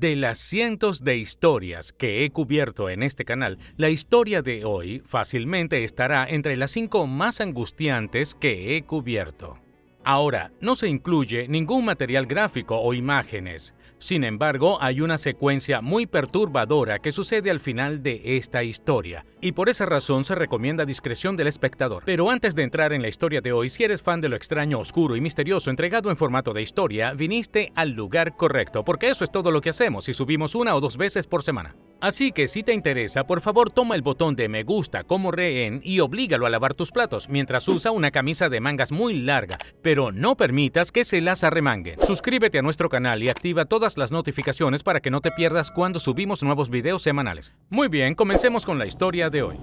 De las cientos de historias que he cubierto en este canal, la historia de hoy fácilmente estará entre las cinco más angustiantes que he cubierto. Ahora, no se incluye ningún material gráfico o imágenes. Sin embargo, hay una secuencia muy perturbadora que sucede al final de esta historia, y por esa razón se recomienda discreción del espectador. Pero antes de entrar en la historia de hoy, si eres fan de lo extraño, oscuro y misterioso entregado en formato de historia, viniste al lugar correcto, porque eso es todo lo que hacemos si subimos una o dos veces por semana. Así que si te interesa, por favor toma el botón de me gusta como rehén y oblígalo a lavar tus platos mientras usa una camisa de mangas muy larga, pero no permitas que se las arremanguen. Suscríbete a nuestro canal y activa todas las notificaciones para que no te pierdas cuando subimos nuevos videos semanales. Muy bien, comencemos con la historia de hoy.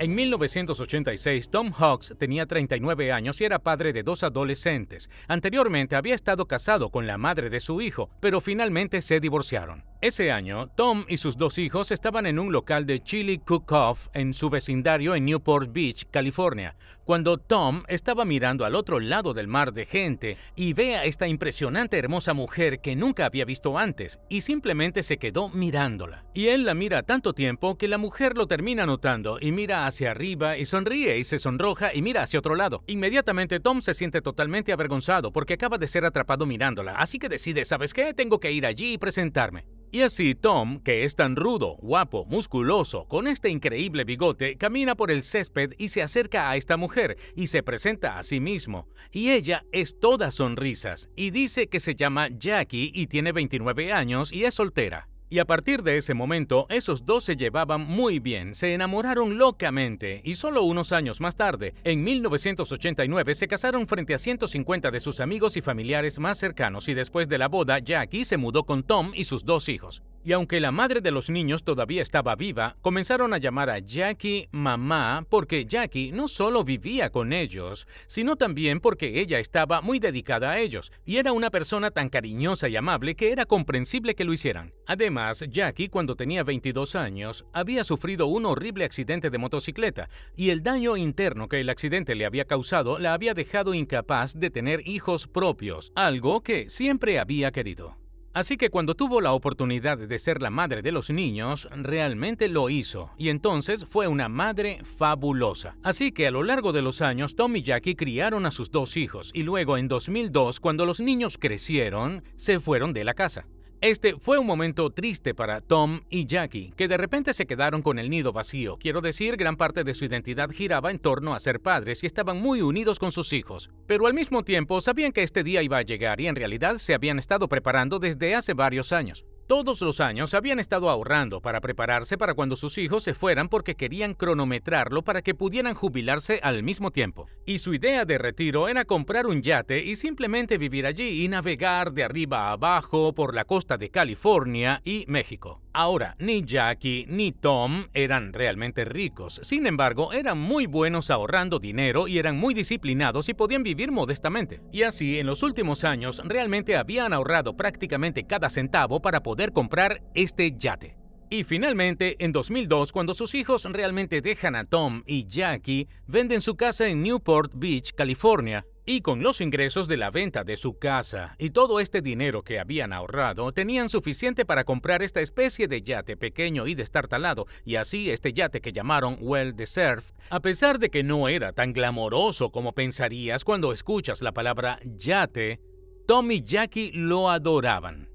En 1986, Tom Hawks tenía 39 años y era padre de dos adolescentes. Anteriormente había estado casado con la madre de su hijo, pero finalmente se divorciaron. Ese año, Tom y sus dos hijos estaban en un local de Chili Cook-Off en su vecindario en Newport Beach, California, cuando Tom estaba mirando al otro lado del mar de gente y ve a esta impresionante hermosa mujer que nunca había visto antes y simplemente se quedó mirándola. Y él la mira tanto tiempo que la mujer lo termina notando y mira hacia arriba y sonríe y se sonroja y mira hacia otro lado. Inmediatamente Tom se siente totalmente avergonzado porque acaba de ser atrapado mirándola, así que decide, ¿sabes qué? Tengo que ir allí y presentarme. Y así Tom, que es tan rudo, guapo, musculoso, con este increíble bigote, camina por el césped y se acerca a esta mujer y se presenta a sí mismo. Y ella es toda sonrisas y dice que se llama Jackie y tiene 29 años y es soltera. Y a partir de ese momento, esos dos se llevaban muy bien, se enamoraron locamente y solo unos años más tarde, en 1989, se casaron frente a 150 de sus amigos y familiares más cercanos y después de la boda, Jackie se mudó con Tom y sus dos hijos. Y aunque la madre de los niños todavía estaba viva, comenzaron a llamar a Jackie mamá porque Jackie no solo vivía con ellos, sino también porque ella estaba muy dedicada a ellos y era una persona tan cariñosa y amable que era comprensible que lo hicieran. Además, Jackie cuando tenía 22 años había sufrido un horrible accidente de motocicleta y el daño interno que el accidente le había causado la había dejado incapaz de tener hijos propios, algo que siempre había querido. Así que cuando tuvo la oportunidad de ser la madre de los niños, realmente lo hizo, y entonces fue una madre fabulosa. Así que a lo largo de los años, Tom y Jackie criaron a sus dos hijos, y luego en 2002, cuando los niños crecieron, se fueron de la casa. Este fue un momento triste para Tom y Jackie, que de repente se quedaron con el nido vacío. Quiero decir, gran parte de su identidad giraba en torno a ser padres y estaban muy unidos con sus hijos, pero al mismo tiempo sabían que este día iba a llegar y en realidad se habían estado preparando desde hace varios años. Todos los años habían estado ahorrando para prepararse para cuando sus hijos se fueran porque querían cronometrarlo para que pudieran jubilarse al mismo tiempo. Y su idea de retiro era comprar un yate y simplemente vivir allí y navegar de arriba a abajo por la costa de California y México. Ahora, ni Jackie ni Tom eran realmente ricos, sin embargo, eran muy buenos ahorrando dinero y eran muy disciplinados y podían vivir modestamente. Y así, en los últimos años, realmente habían ahorrado prácticamente cada centavo para poder comprar este yate. Y finalmente, en 2002, cuando sus hijos realmente dejan a Tom y Jackie, venden su casa en Newport Beach, California, y con los ingresos de la venta de su casa y todo este dinero que habían ahorrado, tenían suficiente para comprar esta especie de yate pequeño y destartalado, y así este yate que llamaron Well Deserved, a pesar de que no era tan glamoroso como pensarías cuando escuchas la palabra yate, Tom y Jackie lo adoraban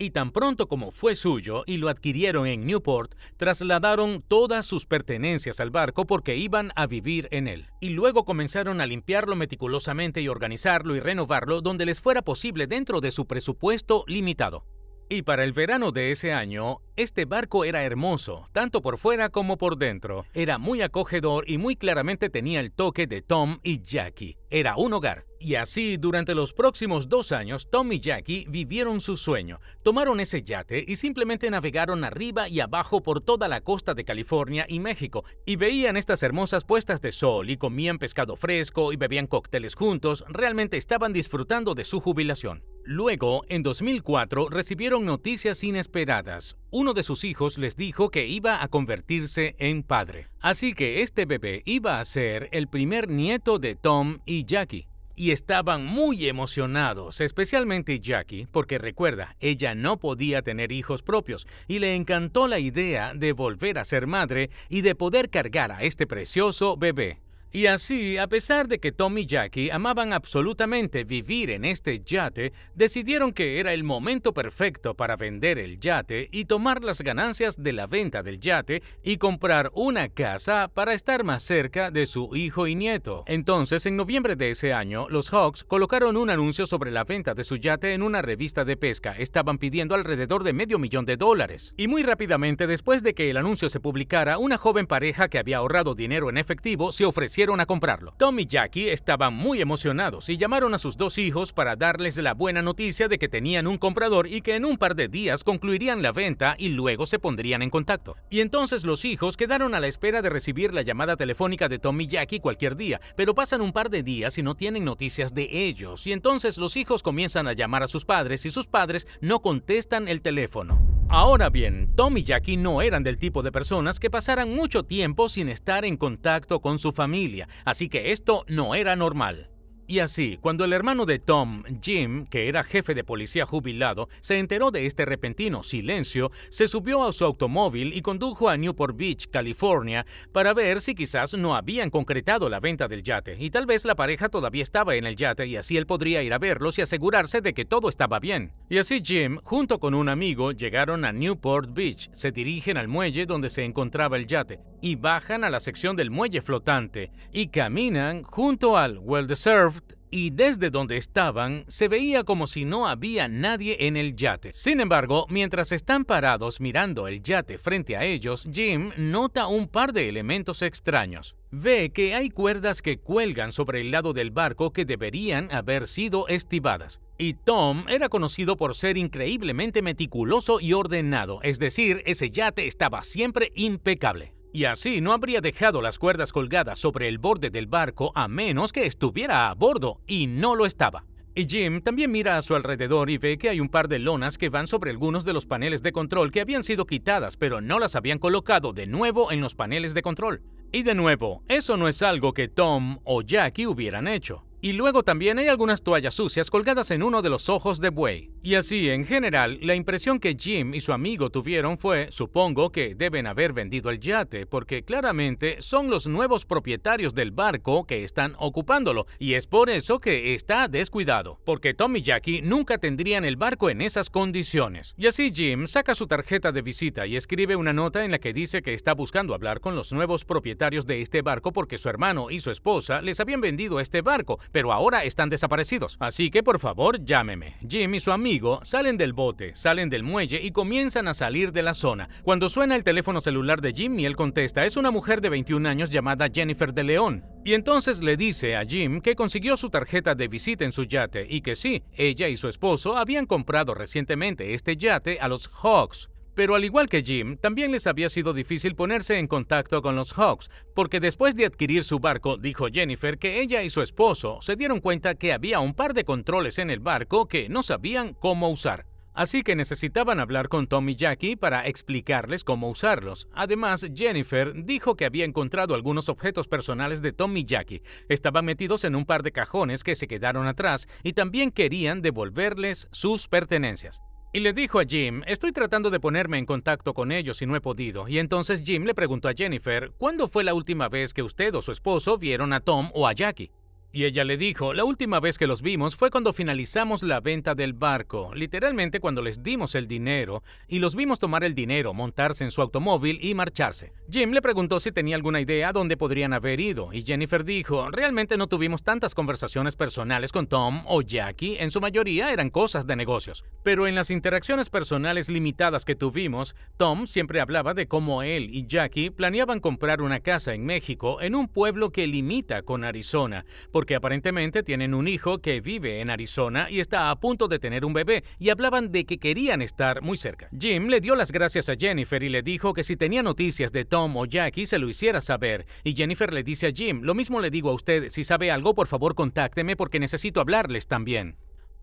y tan pronto como fue suyo y lo adquirieron en Newport, trasladaron todas sus pertenencias al barco porque iban a vivir en él. Y luego comenzaron a limpiarlo meticulosamente y organizarlo y renovarlo donde les fuera posible dentro de su presupuesto limitado. Y para el verano de ese año, este barco era hermoso, tanto por fuera como por dentro. Era muy acogedor y muy claramente tenía el toque de Tom y Jackie. Era un hogar. Y así, durante los próximos dos años, Tom y Jackie vivieron su sueño. Tomaron ese yate y simplemente navegaron arriba y abajo por toda la costa de California y México. Y veían estas hermosas puestas de sol y comían pescado fresco y bebían cócteles juntos. Realmente estaban disfrutando de su jubilación. Luego, en 2004, recibieron noticias inesperadas. Uno de sus hijos les dijo que iba a convertirse en padre. Así que este bebé iba a ser el primer nieto de Tom y Jackie. Y estaban muy emocionados, especialmente Jackie, porque recuerda, ella no podía tener hijos propios y le encantó la idea de volver a ser madre y de poder cargar a este precioso bebé. Y así, a pesar de que Tom y Jackie amaban absolutamente vivir en este yate, decidieron que era el momento perfecto para vender el yate y tomar las ganancias de la venta del yate y comprar una casa para estar más cerca de su hijo y nieto. Entonces, en noviembre de ese año, los Hawks colocaron un anuncio sobre la venta de su yate en una revista de pesca. Estaban pidiendo alrededor de medio millón de dólares. Y muy rápidamente, después de que el anuncio se publicara, una joven pareja que había ahorrado dinero en efectivo se ofreció a comprarlo. Tom y Jackie estaban muy emocionados y llamaron a sus dos hijos para darles la buena noticia de que tenían un comprador y que en un par de días concluirían la venta y luego se pondrían en contacto. Y entonces los hijos quedaron a la espera de recibir la llamada telefónica de Tom y Jackie cualquier día, pero pasan un par de días y no tienen noticias de ellos, y entonces los hijos comienzan a llamar a sus padres y sus padres no contestan el teléfono. Ahora bien, Tom y Jackie no eran del tipo de personas que pasaran mucho tiempo sin estar en contacto con su familia, así que esto no era normal. Y así, cuando el hermano de Tom, Jim, que era jefe de policía jubilado, se enteró de este repentino silencio, se subió a su automóvil y condujo a Newport Beach, California, para ver si quizás no habían concretado la venta del yate, y tal vez la pareja todavía estaba en el yate y así él podría ir a verlos y asegurarse de que todo estaba bien. Y así Jim, junto con un amigo, llegaron a Newport Beach, se dirigen al muelle donde se encontraba el yate, y bajan a la sección del muelle flotante, y caminan junto al Well Deserved y desde donde estaban se veía como si no había nadie en el yate. Sin embargo, mientras están parados mirando el yate frente a ellos, Jim nota un par de elementos extraños. Ve que hay cuerdas que cuelgan sobre el lado del barco que deberían haber sido estivadas. Y Tom era conocido por ser increíblemente meticuloso y ordenado, es decir, ese yate estaba siempre impecable. Y así no habría dejado las cuerdas colgadas sobre el borde del barco a menos que estuviera a bordo, y no lo estaba. Y Jim también mira a su alrededor y ve que hay un par de lonas que van sobre algunos de los paneles de control que habían sido quitadas, pero no las habían colocado de nuevo en los paneles de control. Y de nuevo, eso no es algo que Tom o Jackie hubieran hecho. Y luego también hay algunas toallas sucias colgadas en uno de los ojos de buey. Y así, en general, la impresión que Jim y su amigo tuvieron fue, supongo que deben haber vendido el yate, porque claramente son los nuevos propietarios del barco que están ocupándolo, y es por eso que está descuidado, porque Tom y Jackie nunca tendrían el barco en esas condiciones. Y así Jim saca su tarjeta de visita y escribe una nota en la que dice que está buscando hablar con los nuevos propietarios de este barco porque su hermano y su esposa les habían vendido este barco, pero ahora están desaparecidos. Así que por favor, llámeme. Jim y su amigo salen del bote, salen del muelle y comienzan a salir de la zona. Cuando suena el teléfono celular de y él contesta, es una mujer de 21 años llamada Jennifer de León. Y entonces le dice a Jim que consiguió su tarjeta de visita en su yate y que sí, ella y su esposo habían comprado recientemente este yate a los Hawks. Pero al igual que Jim, también les había sido difícil ponerse en contacto con los Hawks, porque después de adquirir su barco, dijo Jennifer que ella y su esposo se dieron cuenta que había un par de controles en el barco que no sabían cómo usar. Así que necesitaban hablar con Tommy y Jackie para explicarles cómo usarlos. Además, Jennifer dijo que había encontrado algunos objetos personales de Tommy y Jackie. Estaban metidos en un par de cajones que se quedaron atrás y también querían devolverles sus pertenencias. Y le dijo a Jim, estoy tratando de ponerme en contacto con ellos y no he podido. Y entonces Jim le preguntó a Jennifer, ¿cuándo fue la última vez que usted o su esposo vieron a Tom o a Jackie? Y ella le dijo, la última vez que los vimos fue cuando finalizamos la venta del barco, literalmente cuando les dimos el dinero y los vimos tomar el dinero, montarse en su automóvil y marcharse. Jim le preguntó si tenía alguna idea dónde podrían haber ido y Jennifer dijo, realmente no tuvimos tantas conversaciones personales con Tom o Jackie, en su mayoría eran cosas de negocios. Pero en las interacciones personales limitadas que tuvimos, Tom siempre hablaba de cómo él y Jackie planeaban comprar una casa en México en un pueblo que limita con Arizona, porque aparentemente tienen un hijo que vive en Arizona y está a punto de tener un bebé y hablaban de que querían estar muy cerca. Jim le dio las gracias a Jennifer y le dijo que si tenía noticias de Tom o Jackie se lo hiciera saber y Jennifer le dice a Jim, lo mismo le digo a usted, si sabe algo por favor contácteme porque necesito hablarles también.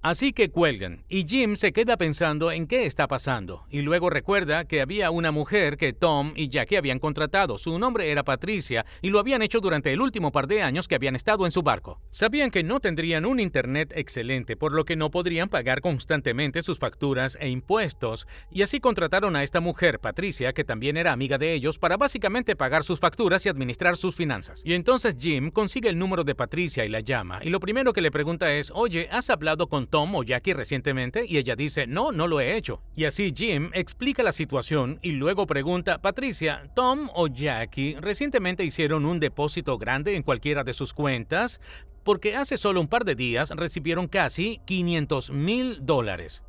Así que cuelgan, y Jim se queda pensando en qué está pasando, y luego recuerda que había una mujer que Tom y Jackie habían contratado, su nombre era Patricia, y lo habían hecho durante el último par de años que habían estado en su barco. Sabían que no tendrían un Internet excelente, por lo que no podrían pagar constantemente sus facturas e impuestos, y así contrataron a esta mujer, Patricia, que también era amiga de ellos, para básicamente pagar sus facturas y administrar sus finanzas. Y entonces Jim consigue el número de Patricia y la llama, y lo primero que le pregunta es, oye, ¿has hablado con Tom o Jackie recientemente? Y ella dice, no, no lo he hecho. Y así Jim explica la situación y luego pregunta, Patricia, Tom o Jackie recientemente hicieron un depósito grande en cualquiera de sus cuentas porque hace solo un par de días recibieron casi 500 mil dólares.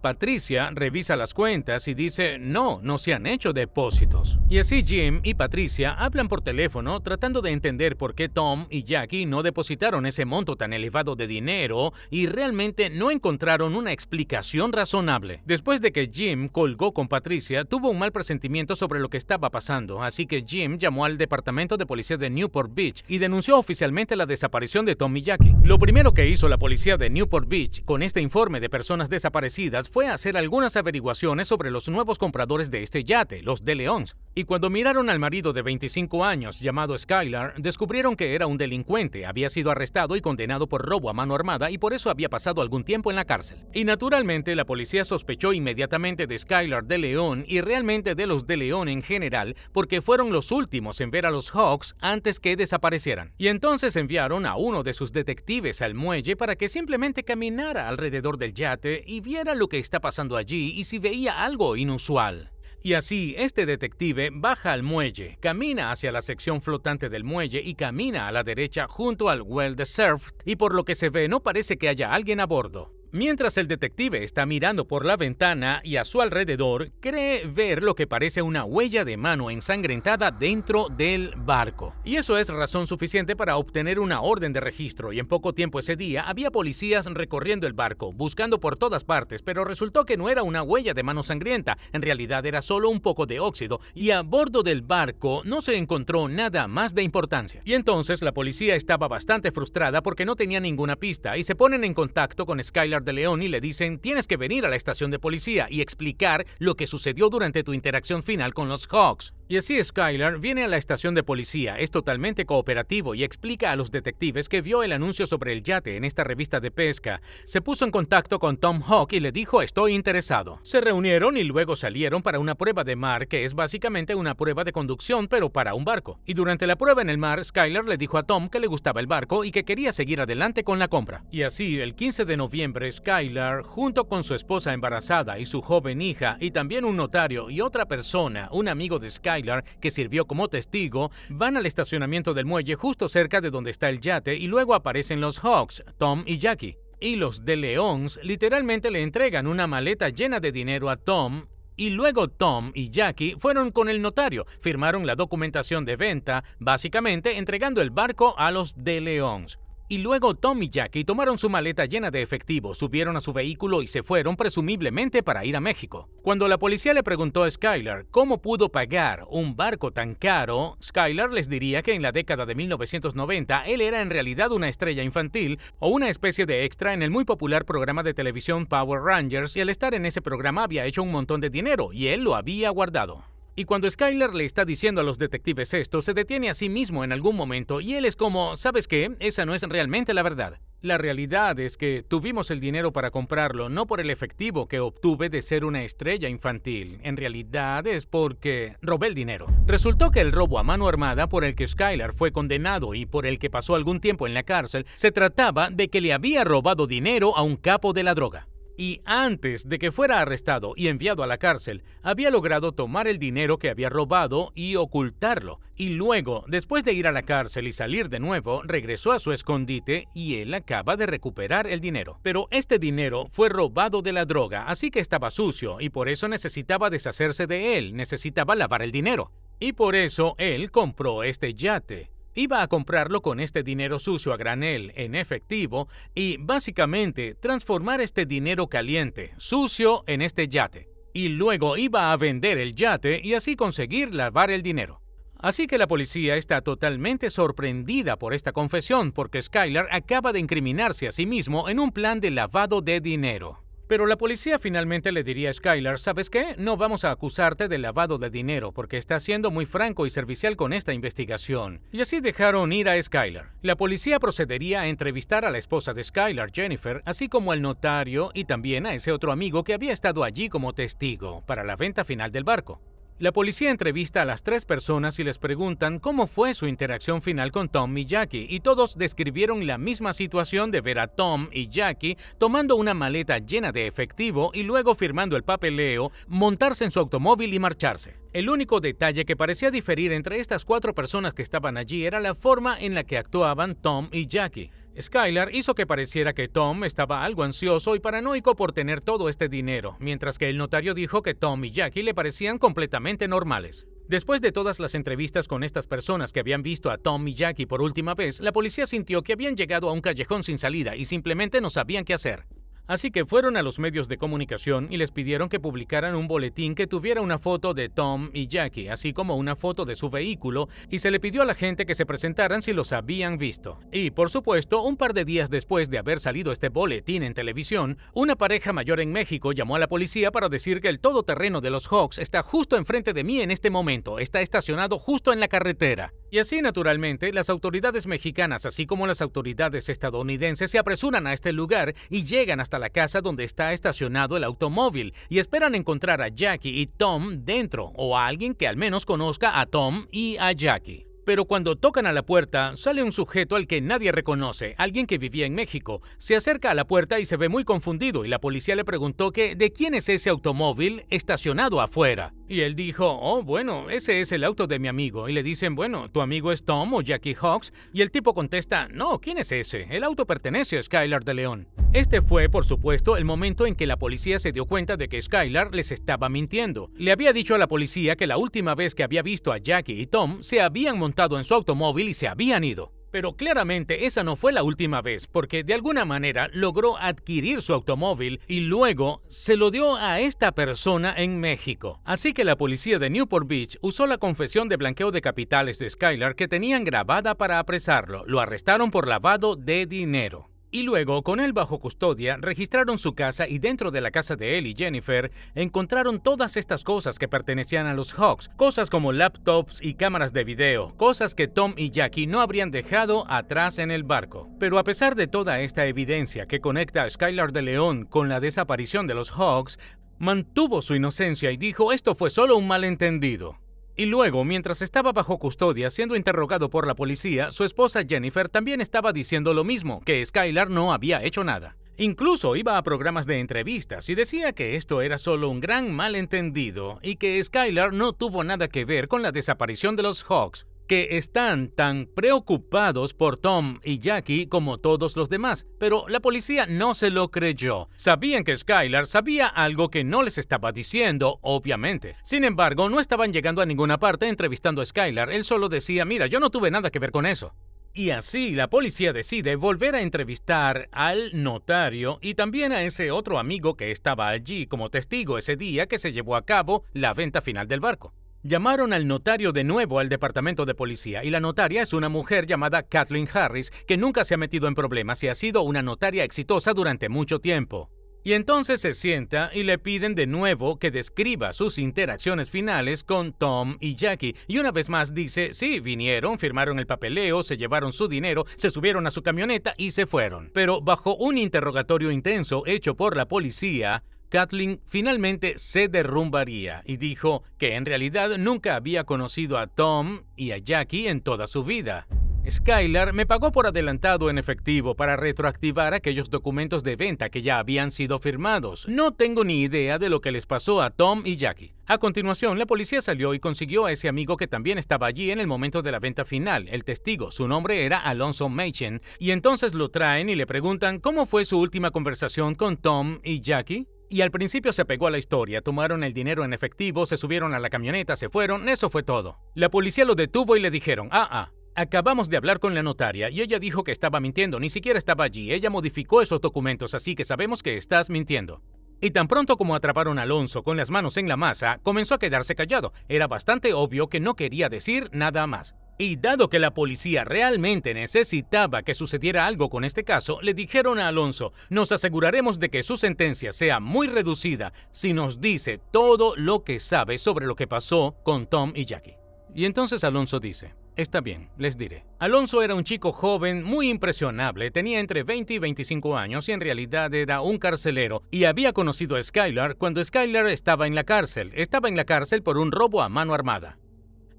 Patricia revisa las cuentas y dice, no, no se han hecho depósitos. Y así Jim y Patricia hablan por teléfono tratando de entender por qué Tom y Jackie no depositaron ese monto tan elevado de dinero y realmente no encontraron una explicación razonable. Después de que Jim colgó con Patricia, tuvo un mal presentimiento sobre lo que estaba pasando, así que Jim llamó al Departamento de Policía de Newport Beach y denunció oficialmente la desaparición de Tom y Jackie. Lo primero que hizo la policía de Newport Beach con este informe de personas desaparecidas fue a hacer algunas averiguaciones sobre los nuevos compradores de este yate, los De León. y cuando miraron al marido de 25 años llamado Skylar, descubrieron que era un delincuente, había sido arrestado y condenado por robo a mano armada y por eso había pasado algún tiempo en la cárcel. Y naturalmente la policía sospechó inmediatamente de Skylar De León y realmente de los De León en general, porque fueron los últimos en ver a los Hawks antes que desaparecieran. Y entonces enviaron a uno de sus detectives al muelle para que simplemente caminara alrededor del yate y viera lo que está pasando allí y si veía algo inusual. Y así, este detective baja al muelle, camina hacia la sección flotante del muelle y camina a la derecha junto al Well Deserved y por lo que se ve no parece que haya alguien a bordo. Mientras el detective está mirando por la ventana y a su alrededor, cree ver lo que parece una huella de mano ensangrentada dentro del barco. Y eso es razón suficiente para obtener una orden de registro, y en poco tiempo ese día había policías recorriendo el barco, buscando por todas partes, pero resultó que no era una huella de mano sangrienta, en realidad era solo un poco de óxido, y a bordo del barco no se encontró nada más de importancia. Y entonces la policía estaba bastante frustrada porque no tenía ninguna pista, y se ponen en contacto con Skylar de León y le dicen tienes que venir a la estación de policía y explicar lo que sucedió durante tu interacción final con los Hawks. Y así Skylar viene a la estación de policía, es totalmente cooperativo y explica a los detectives que vio el anuncio sobre el yate en esta revista de pesca. Se puso en contacto con Tom Hawk y le dijo estoy interesado. Se reunieron y luego salieron para una prueba de mar que es básicamente una prueba de conducción pero para un barco. Y durante la prueba en el mar, Skylar le dijo a Tom que le gustaba el barco y que quería seguir adelante con la compra. Y así, el 15 de noviembre, Skylar, junto con su esposa embarazada y su joven hija, y también un notario y otra persona, un amigo de Skylar, que sirvió como testigo, van al estacionamiento del muelle justo cerca de donde está el yate y luego aparecen los Hawks, Tom y Jackie. Y los de Leons literalmente le entregan una maleta llena de dinero a Tom y luego Tom y Jackie fueron con el notario, firmaron la documentación de venta, básicamente entregando el barco a los de Leons y luego Tom y Jackie tomaron su maleta llena de efectivo, subieron a su vehículo y se fueron presumiblemente para ir a México. Cuando la policía le preguntó a Skylar cómo pudo pagar un barco tan caro, Skylar les diría que en la década de 1990 él era en realidad una estrella infantil o una especie de extra en el muy popular programa de televisión Power Rangers y al estar en ese programa había hecho un montón de dinero y él lo había guardado. Y cuando Skyler le está diciendo a los detectives esto, se detiene a sí mismo en algún momento y él es como, ¿sabes qué? Esa no es realmente la verdad. La realidad es que tuvimos el dinero para comprarlo, no por el efectivo que obtuve de ser una estrella infantil. En realidad es porque robé el dinero. Resultó que el robo a mano armada por el que Skylar fue condenado y por el que pasó algún tiempo en la cárcel se trataba de que le había robado dinero a un capo de la droga y antes de que fuera arrestado y enviado a la cárcel, había logrado tomar el dinero que había robado y ocultarlo, y luego, después de ir a la cárcel y salir de nuevo, regresó a su escondite y él acaba de recuperar el dinero. Pero este dinero fue robado de la droga, así que estaba sucio y por eso necesitaba deshacerse de él, necesitaba lavar el dinero. Y por eso él compró este yate iba a comprarlo con este dinero sucio a granel en efectivo y básicamente transformar este dinero caliente, sucio, en este yate. Y luego iba a vender el yate y así conseguir lavar el dinero. Así que la policía está totalmente sorprendida por esta confesión porque Skylar acaba de incriminarse a sí mismo en un plan de lavado de dinero. Pero la policía finalmente le diría a Skylar, ¿sabes qué? No vamos a acusarte de lavado de dinero porque estás siendo muy franco y servicial con esta investigación. Y así dejaron ir a Skylar. La policía procedería a entrevistar a la esposa de Skylar, Jennifer, así como al notario y también a ese otro amigo que había estado allí como testigo para la venta final del barco. La policía entrevista a las tres personas y les preguntan cómo fue su interacción final con Tom y Jackie, y todos describieron la misma situación de ver a Tom y Jackie tomando una maleta llena de efectivo y luego firmando el papeleo, montarse en su automóvil y marcharse. El único detalle que parecía diferir entre estas cuatro personas que estaban allí era la forma en la que actuaban Tom y Jackie. Skylar hizo que pareciera que Tom estaba algo ansioso y paranoico por tener todo este dinero, mientras que el notario dijo que Tom y Jackie le parecían completamente normales. Después de todas las entrevistas con estas personas que habían visto a Tom y Jackie por última vez, la policía sintió que habían llegado a un callejón sin salida y simplemente no sabían qué hacer. Así que fueron a los medios de comunicación y les pidieron que publicaran un boletín que tuviera una foto de Tom y Jackie, así como una foto de su vehículo, y se le pidió a la gente que se presentaran si los habían visto. Y, por supuesto, un par de días después de haber salido este boletín en televisión, una pareja mayor en México llamó a la policía para decir que el todoterreno de los Hawks está justo enfrente de mí en este momento, está estacionado justo en la carretera. Y así, naturalmente, las autoridades mexicanas, así como las autoridades estadounidenses, se apresuran a este lugar y llegan hasta la casa donde está estacionado el automóvil y esperan encontrar a Jackie y Tom dentro, o a alguien que al menos conozca a Tom y a Jackie. Pero cuando tocan a la puerta, sale un sujeto al que nadie reconoce, alguien que vivía en México. Se acerca a la puerta y se ve muy confundido y la policía le preguntó que de quién es ese automóvil estacionado afuera. Y él dijo, oh, bueno, ese es el auto de mi amigo. Y le dicen, bueno, ¿tu amigo es Tom o Jackie Hawks? Y el tipo contesta, no, ¿quién es ese? El auto pertenece a Skylar de León. Este fue, por supuesto, el momento en que la policía se dio cuenta de que Skylar les estaba mintiendo. Le había dicho a la policía que la última vez que había visto a Jackie y Tom se habían montado en su automóvil y se habían ido. Pero claramente esa no fue la última vez, porque de alguna manera logró adquirir su automóvil y luego se lo dio a esta persona en México. Así que la policía de Newport Beach usó la confesión de blanqueo de capitales de Skylar que tenían grabada para apresarlo. Lo arrestaron por lavado de dinero y luego, con él bajo custodia, registraron su casa y dentro de la casa de él y Jennifer encontraron todas estas cosas que pertenecían a los Hawks, cosas como laptops y cámaras de video, cosas que Tom y Jackie no habrían dejado atrás en el barco. Pero a pesar de toda esta evidencia que conecta a Skylar de León con la desaparición de los Hawks, mantuvo su inocencia y dijo esto fue solo un malentendido. Y luego, mientras estaba bajo custodia siendo interrogado por la policía, su esposa Jennifer también estaba diciendo lo mismo, que Skylar no había hecho nada. Incluso iba a programas de entrevistas y decía que esto era solo un gran malentendido y que Skylar no tuvo nada que ver con la desaparición de los Hawks, que están tan preocupados por Tom y Jackie como todos los demás, pero la policía no se lo creyó. Sabían que Skylar sabía algo que no les estaba diciendo, obviamente. Sin embargo, no estaban llegando a ninguna parte entrevistando a Skylar, él solo decía, mira, yo no tuve nada que ver con eso. Y así la policía decide volver a entrevistar al notario y también a ese otro amigo que estaba allí como testigo ese día que se llevó a cabo la venta final del barco. Llamaron al notario de nuevo al departamento de policía y la notaria es una mujer llamada Kathleen Harris que nunca se ha metido en problemas y ha sido una notaria exitosa durante mucho tiempo. Y entonces se sienta y le piden de nuevo que describa sus interacciones finales con Tom y Jackie. Y una vez más dice, sí, vinieron, firmaron el papeleo, se llevaron su dinero, se subieron a su camioneta y se fueron. Pero bajo un interrogatorio intenso hecho por la policía, Kathleen finalmente se derrumbaría y dijo que en realidad nunca había conocido a Tom y a Jackie en toda su vida. Skylar me pagó por adelantado en efectivo para retroactivar aquellos documentos de venta que ya habían sido firmados. No tengo ni idea de lo que les pasó a Tom y Jackie. A continuación, la policía salió y consiguió a ese amigo que también estaba allí en el momento de la venta final, el testigo. Su nombre era Alonso Machen, y entonces lo traen y le preguntan cómo fue su última conversación con Tom y Jackie. Y al principio se pegó a la historia, tomaron el dinero en efectivo, se subieron a la camioneta, se fueron, eso fue todo. La policía lo detuvo y le dijeron, ah, ah, acabamos de hablar con la notaria y ella dijo que estaba mintiendo, ni siquiera estaba allí, ella modificó esos documentos, así que sabemos que estás mintiendo. Y tan pronto como atraparon a Alonso con las manos en la masa, comenzó a quedarse callado. Era bastante obvio que no quería decir nada más. Y dado que la policía realmente necesitaba que sucediera algo con este caso, le dijeron a Alonso, nos aseguraremos de que su sentencia sea muy reducida si nos dice todo lo que sabe sobre lo que pasó con Tom y Jackie. Y entonces Alonso dice, Está bien, les diré. Alonso era un chico joven, muy impresionable, tenía entre 20 y 25 años y en realidad era un carcelero y había conocido a Skylar cuando Skylar estaba en la cárcel. Estaba en la cárcel por un robo a mano armada.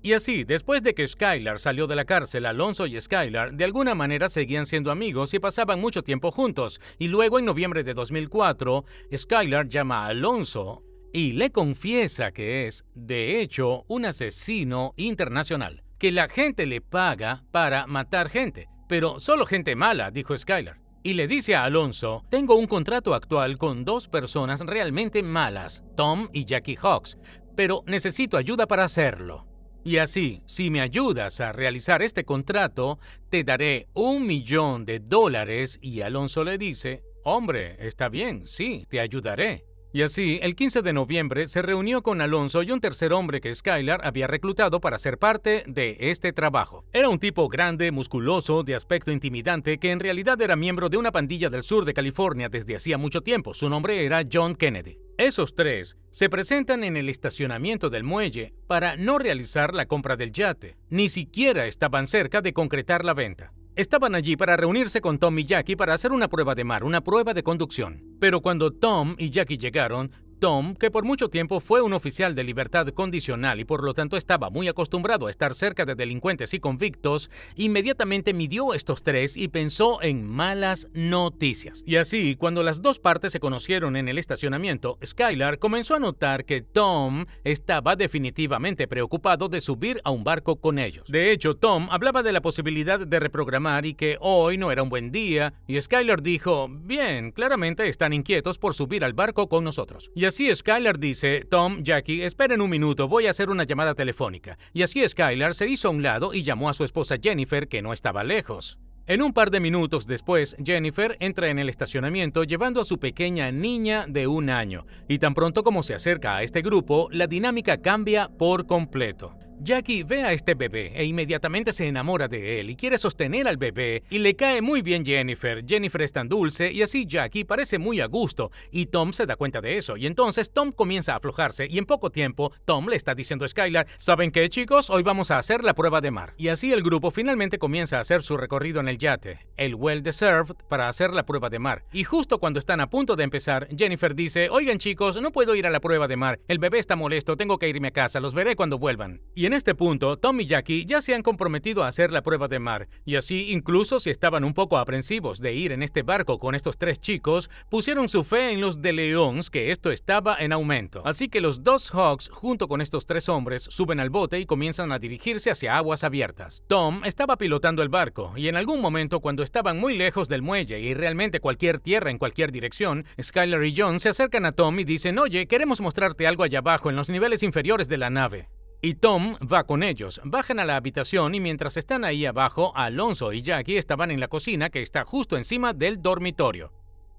Y así, después de que Skylar salió de la cárcel, Alonso y Skylar de alguna manera seguían siendo amigos y pasaban mucho tiempo juntos, y luego en noviembre de 2004, Skylar llama a Alonso y le confiesa que es, de hecho, un asesino internacional, que la gente le paga para matar gente, pero solo gente mala, dijo Skylar. Y le dice a Alonso, tengo un contrato actual con dos personas realmente malas, Tom y Jackie Hawks, pero necesito ayuda para hacerlo. Y así, si me ayudas a realizar este contrato, te daré un millón de dólares y Alonso le dice, hombre, está bien, sí, te ayudaré. Y así, el 15 de noviembre se reunió con Alonso y un tercer hombre que Skylar había reclutado para ser parte de este trabajo. Era un tipo grande, musculoso, de aspecto intimidante, que en realidad era miembro de una pandilla del sur de California desde hacía mucho tiempo. Su nombre era John Kennedy. Esos tres se presentan en el estacionamiento del muelle para no realizar la compra del yate. Ni siquiera estaban cerca de concretar la venta. Estaban allí para reunirse con Tom y Jackie para hacer una prueba de mar, una prueba de conducción. Pero cuando Tom y Jackie llegaron, Tom, que por mucho tiempo fue un oficial de libertad condicional y por lo tanto estaba muy acostumbrado a estar cerca de delincuentes y convictos, inmediatamente midió estos tres y pensó en malas noticias. Y así, cuando las dos partes se conocieron en el estacionamiento, Skylar comenzó a notar que Tom estaba definitivamente preocupado de subir a un barco con ellos. De hecho, Tom hablaba de la posibilidad de reprogramar y que hoy no era un buen día, y Skylar dijo, bien, claramente están inquietos por subir al barco con nosotros así Skylar dice, Tom, Jackie, esperen un minuto, voy a hacer una llamada telefónica. Y así Skylar se hizo a un lado y llamó a su esposa Jennifer, que no estaba lejos. En un par de minutos después, Jennifer entra en el estacionamiento llevando a su pequeña niña de un año, y tan pronto como se acerca a este grupo, la dinámica cambia por completo. Jackie ve a este bebé e inmediatamente se enamora de él y quiere sostener al bebé y le cae muy bien Jennifer. Jennifer es tan dulce y así Jackie parece muy a gusto y Tom se da cuenta de eso y entonces Tom comienza a aflojarse y en poco tiempo Tom le está diciendo a Skylar, ¿saben qué chicos? Hoy vamos a hacer la prueba de mar. Y así el grupo finalmente comienza a hacer su recorrido en el yate, el well deserved para hacer la prueba de mar. Y justo cuando están a punto de empezar, Jennifer dice, oigan chicos, no puedo ir a la prueba de mar, el bebé está molesto, tengo que irme a casa, los veré cuando vuelvan. Y en este punto, Tom y Jackie ya se han comprometido a hacer la prueba de mar, y así, incluso si estaban un poco aprensivos de ir en este barco con estos tres chicos, pusieron su fe en los de Leons que esto estaba en aumento. Así que los dos Hawks, junto con estos tres hombres, suben al bote y comienzan a dirigirse hacia aguas abiertas. Tom estaba pilotando el barco, y en algún momento, cuando estaban muy lejos del muelle y realmente cualquier tierra en cualquier dirección, Skyler y John se acercan a Tom y dicen: Oye, queremos mostrarte algo allá abajo en los niveles inferiores de la nave. Y Tom va con ellos. Bajan a la habitación y mientras están ahí abajo, Alonso y Jackie estaban en la cocina que está justo encima del dormitorio.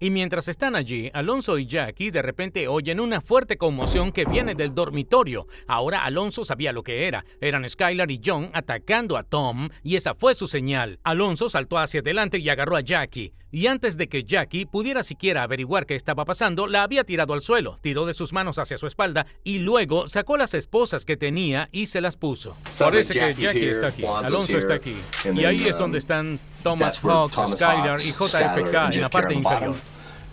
Y mientras están allí, Alonso y Jackie de repente oyen una fuerte conmoción que viene del dormitorio. Ahora Alonso sabía lo que era. Eran Skylar y John atacando a Tom y esa fue su señal. Alonso saltó hacia adelante y agarró a Jackie. Y antes de que Jackie pudiera siquiera averiguar qué estaba pasando, la había tirado al suelo, tiró de sus manos hacia su espalda y luego sacó las esposas que tenía y se las puso. Parece que Jackie está aquí, Alonso está aquí. Y ahí es donde um, están Thomas Fox, Skylar y JFK en la parte inferior.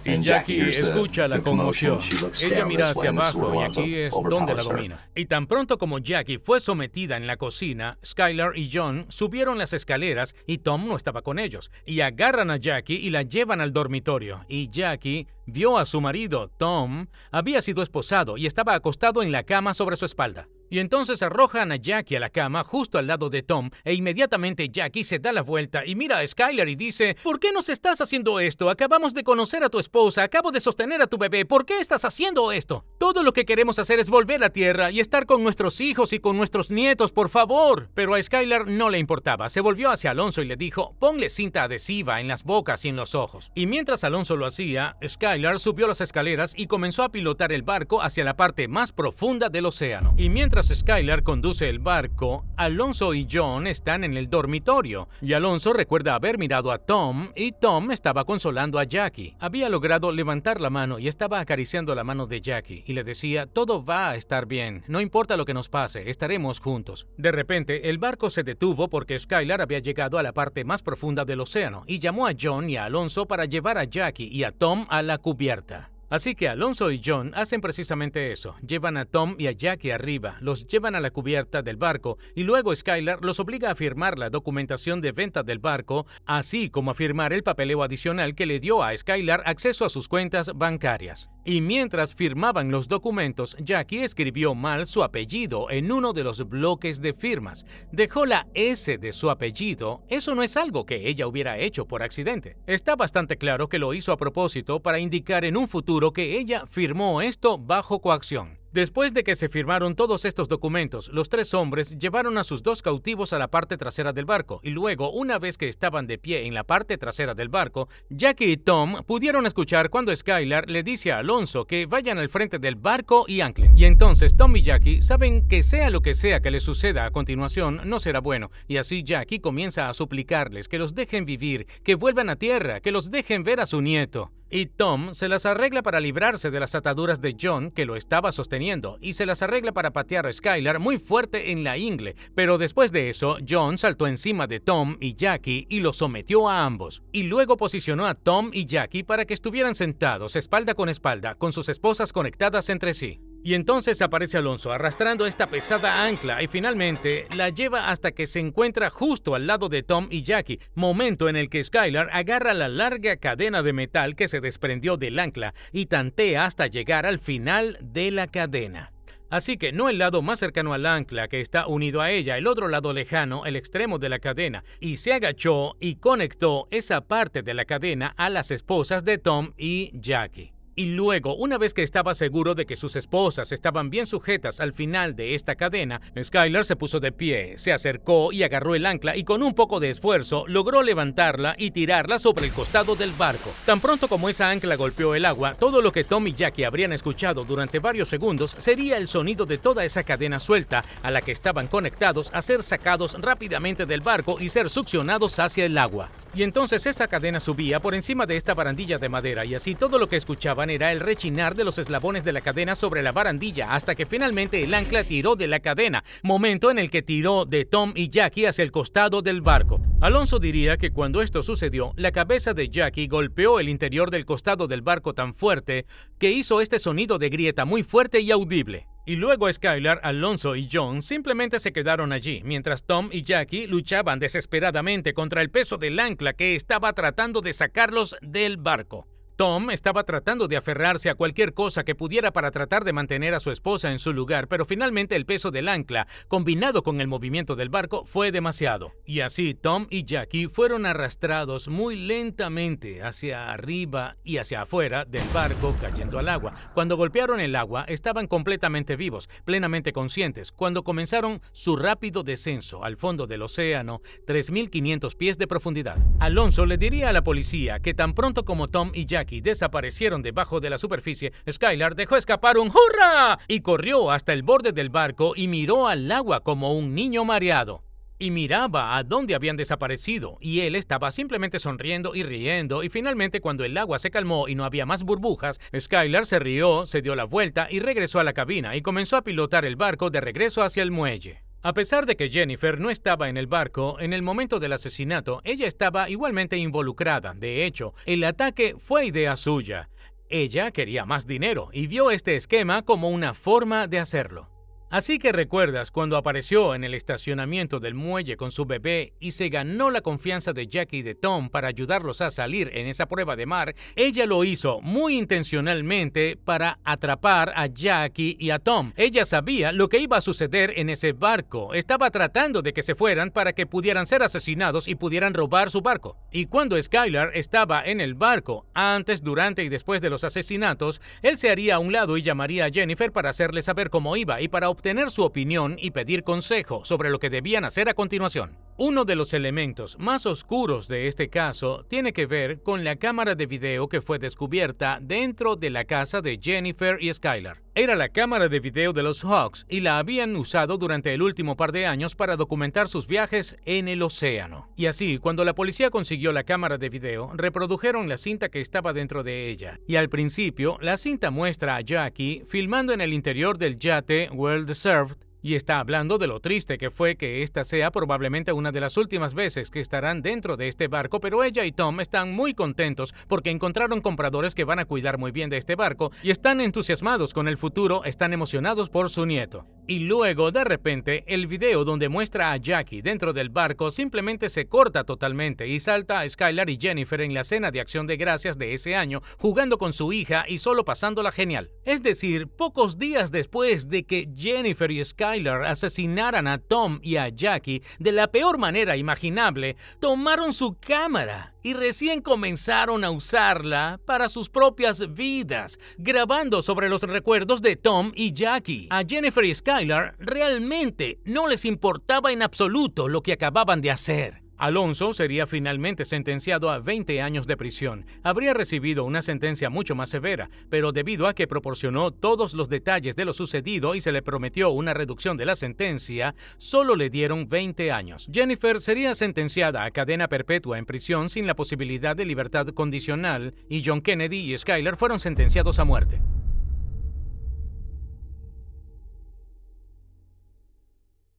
Y Jackie escucha la conmoción. Ella mira hacia abajo y aquí es donde la domina. Y tan pronto como Jackie fue sometida en la cocina, Skylar y John subieron las escaleras y Tom no estaba con ellos. Y agarran a Jackie y la llevan al dormitorio. Y Jackie vio a su marido, Tom, había sido esposado y estaba acostado en la cama sobre su espalda. Y entonces arrojan a Jackie a la cama justo al lado de Tom e inmediatamente Jackie se da la vuelta y mira a Skylar y dice, ¿por qué nos estás haciendo esto? Acabamos de conocer a tu esposa, acabo de sostener a tu bebé, ¿por qué estás haciendo esto? Todo lo que queremos hacer es volver a tierra y estar con nuestros hijos y con nuestros nietos, por favor. Pero a Skylar no le importaba, se volvió hacia Alonso y le dijo, ponle cinta adhesiva en las bocas y en los ojos. Y mientras Alonso lo hacía, Skylar subió las escaleras y comenzó a pilotar el barco hacia la parte más profunda del océano. Y mientras mientras Skylar conduce el barco, Alonso y John están en el dormitorio y Alonso recuerda haber mirado a Tom y Tom estaba consolando a Jackie. Había logrado levantar la mano y estaba acariciando la mano de Jackie y le decía, todo va a estar bien, no importa lo que nos pase, estaremos juntos. De repente, el barco se detuvo porque Skylar había llegado a la parte más profunda del océano y llamó a John y a Alonso para llevar a Jackie y a Tom a la cubierta. Así que Alonso y John hacen precisamente eso, llevan a Tom y a Jackie arriba, los llevan a la cubierta del barco y luego Skylar los obliga a firmar la documentación de venta del barco, así como a firmar el papeleo adicional que le dio a Skylar acceso a sus cuentas bancarias y mientras firmaban los documentos, Jackie escribió mal su apellido en uno de los bloques de firmas. Dejó la S de su apellido. Eso no es algo que ella hubiera hecho por accidente. Está bastante claro que lo hizo a propósito para indicar en un futuro que ella firmó esto bajo coacción. Después de que se firmaron todos estos documentos, los tres hombres llevaron a sus dos cautivos a la parte trasera del barco y luego, una vez que estaban de pie en la parte trasera del barco, Jackie y Tom pudieron escuchar cuando Skylar le dice a Alonso que vayan al frente del barco y anclen. Y entonces Tom y Jackie saben que sea lo que sea que les suceda a continuación, no será bueno. Y así Jackie comienza a suplicarles que los dejen vivir, que vuelvan a tierra, que los dejen ver a su nieto. Y Tom se las arregla para librarse de las ataduras de John que lo estaba sosteniendo y se las arregla para patear a Skylar muy fuerte en la ingle, pero después de eso John saltó encima de Tom y Jackie y los sometió a ambos y luego posicionó a Tom y Jackie para que estuvieran sentados espalda con espalda con sus esposas conectadas entre sí. Y entonces aparece Alonso arrastrando esta pesada ancla y finalmente la lleva hasta que se encuentra justo al lado de Tom y Jackie, momento en el que Skylar agarra la larga cadena de metal que se desprendió del ancla y tantea hasta llegar al final de la cadena. Así que no el lado más cercano al ancla que está unido a ella, el otro lado lejano, el extremo de la cadena, y se agachó y conectó esa parte de la cadena a las esposas de Tom y Jackie. Y luego, una vez que estaba seguro de que sus esposas estaban bien sujetas al final de esta cadena, Skylar se puso de pie, se acercó y agarró el ancla y con un poco de esfuerzo logró levantarla y tirarla sobre el costado del barco. Tan pronto como esa ancla golpeó el agua, todo lo que Tom y Jackie habrían escuchado durante varios segundos sería el sonido de toda esa cadena suelta a la que estaban conectados a ser sacados rápidamente del barco y ser succionados hacia el agua. Y entonces esa cadena subía por encima de esta barandilla de madera y así todo lo que escuchaban era el rechinar de los eslabones de la cadena sobre la barandilla hasta que finalmente el ancla tiró de la cadena, momento en el que tiró de Tom y Jackie hacia el costado del barco. Alonso diría que cuando esto sucedió, la cabeza de Jackie golpeó el interior del costado del barco tan fuerte que hizo este sonido de grieta muy fuerte y audible. Y luego Skylar, Alonso y John simplemente se quedaron allí, mientras Tom y Jackie luchaban desesperadamente contra el peso del ancla que estaba tratando de sacarlos del barco. Tom estaba tratando de aferrarse a cualquier cosa que pudiera para tratar de mantener a su esposa en su lugar, pero finalmente el peso del ancla, combinado con el movimiento del barco, fue demasiado. Y así Tom y Jackie fueron arrastrados muy lentamente hacia arriba y hacia afuera del barco cayendo al agua. Cuando golpearon el agua, estaban completamente vivos, plenamente conscientes. Cuando comenzaron su rápido descenso al fondo del océano, 3.500 pies de profundidad. Alonso le diría a la policía que tan pronto como Tom y Jackie y desaparecieron debajo de la superficie, Skylar dejó escapar un ¡Hurra! y corrió hasta el borde del barco y miró al agua como un niño mareado y miraba a dónde habían desaparecido, y él estaba simplemente sonriendo y riendo, y finalmente cuando el agua se calmó y no había más burbujas, Skylar se rió, se dio la vuelta y regresó a la cabina y comenzó a pilotar el barco de regreso hacia el muelle. A pesar de que Jennifer no estaba en el barco en el momento del asesinato, ella estaba igualmente involucrada. De hecho, el ataque fue idea suya. Ella quería más dinero y vio este esquema como una forma de hacerlo. Así que recuerdas cuando apareció en el estacionamiento del muelle con su bebé y se ganó la confianza de Jackie y de Tom para ayudarlos a salir en esa prueba de mar, ella lo hizo muy intencionalmente para atrapar a Jackie y a Tom. Ella sabía lo que iba a suceder en ese barco, estaba tratando de que se fueran para que pudieran ser asesinados y pudieran robar su barco. Y cuando Skylar estaba en el barco, antes, durante y después de los asesinatos, él se haría a un lado y llamaría a Jennifer para hacerle saber cómo iba y para obtener su opinión y pedir consejo sobre lo que debían hacer a continuación. Uno de los elementos más oscuros de este caso tiene que ver con la cámara de video que fue descubierta dentro de la casa de Jennifer y Skylar. Era la cámara de video de los Hawks y la habían usado durante el último par de años para documentar sus viajes en el océano. Y así, cuando la policía consiguió la cámara de video, reprodujeron la cinta que estaba dentro de ella. Y al principio, la cinta muestra a Jackie filmando en el interior del yate World Deserved y está hablando de lo triste que fue que esta sea probablemente una de las últimas veces que estarán dentro de este barco, pero ella y Tom están muy contentos porque encontraron compradores que van a cuidar muy bien de este barco y están entusiasmados con el futuro, están emocionados por su nieto. Y luego, de repente, el video donde muestra a Jackie dentro del barco simplemente se corta totalmente y salta a Skylar y Jennifer en la cena de acción de gracias de ese año, jugando con su hija y solo pasándola genial. Es decir, pocos días después de que Jennifer y Skylar asesinaran a Tom y a Jackie de la peor manera imaginable, tomaron su cámara y recién comenzaron a usarla para sus propias vidas, grabando sobre los recuerdos de Tom y Jackie. A Jennifer y Skylar realmente no les importaba en absoluto lo que acababan de hacer. Alonso sería finalmente sentenciado a 20 años de prisión. Habría recibido una sentencia mucho más severa, pero debido a que proporcionó todos los detalles de lo sucedido y se le prometió una reducción de la sentencia, solo le dieron 20 años. Jennifer sería sentenciada a cadena perpetua en prisión sin la posibilidad de libertad condicional y John Kennedy y Skyler fueron sentenciados a muerte.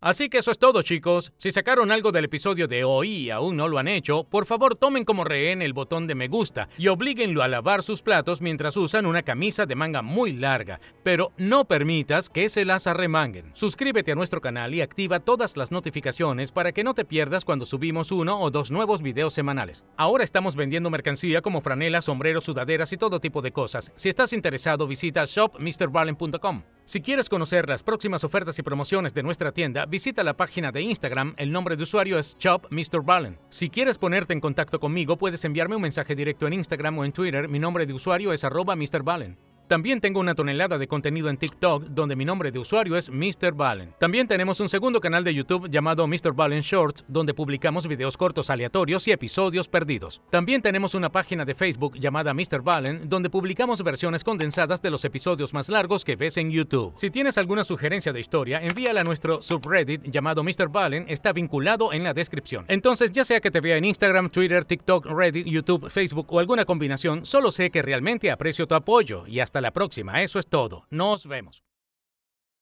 Así que eso es todo chicos, si sacaron algo del episodio de hoy y aún no lo han hecho, por favor tomen como rehén el botón de me gusta y oblíguenlo a lavar sus platos mientras usan una camisa de manga muy larga, pero no permitas que se las arremanguen. Suscríbete a nuestro canal y activa todas las notificaciones para que no te pierdas cuando subimos uno o dos nuevos videos semanales. Ahora estamos vendiendo mercancía como franelas, sombreros, sudaderas y todo tipo de cosas. Si estás interesado visita shopmrbarlen.com. Si quieres conocer las próximas ofertas y promociones de nuestra tienda, visita la página de Instagram. El nombre de usuario es ShopMrBallen. Si quieres ponerte en contacto conmigo, puedes enviarme un mensaje directo en Instagram o en Twitter. Mi nombre de usuario es arroba Mr. También tengo una tonelada de contenido en TikTok donde mi nombre de usuario es Mr. Valen. También tenemos un segundo canal de YouTube llamado Mr. Valen Shorts donde publicamos videos cortos aleatorios y episodios perdidos. También tenemos una página de Facebook llamada Mr. Valen donde publicamos versiones condensadas de los episodios más largos que ves en YouTube. Si tienes alguna sugerencia de historia, envíala a nuestro subreddit llamado Mr. Valen, está vinculado en la descripción. Entonces, ya sea que te vea en Instagram, Twitter, TikTok, Reddit, YouTube, Facebook o alguna combinación, solo sé que realmente aprecio tu apoyo y hasta la próxima. Eso es todo. Nos vemos.